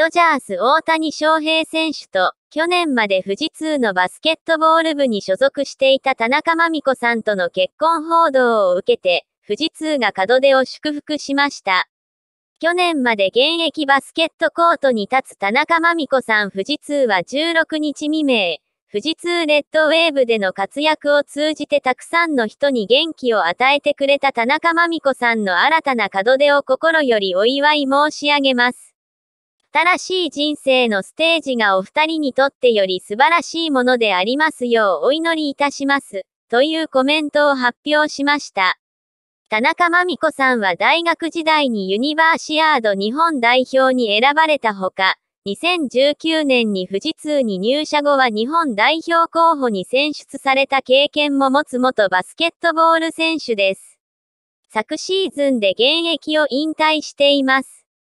ドジャース大谷翔平選手と、去年まで富士通のバスケットボール部に所属していた田中真美子さんとの結婚報道を受けて、富士通が門出を祝福しました。去年まで現役バスケットコートに立つ田中真美子さん富士通は16日未明、富士通レッドウェーブでの活躍を通じてたくさんの人に元気を与えてくれた田中真美子さんの新たな門出を心よりお祝い申し上げます。新しい人生のステージがお二人にとってより素晴らしいものでありますようお祈りいたします。というコメントを発表しました。田中真美子さんは大学時代にユニバーシアード日本代表に選ばれたほか、2019年に富士通に入社後は日本代表候補に選出された経験も持つ元バスケットボール選手です。昨シーズンで現役を引退しています。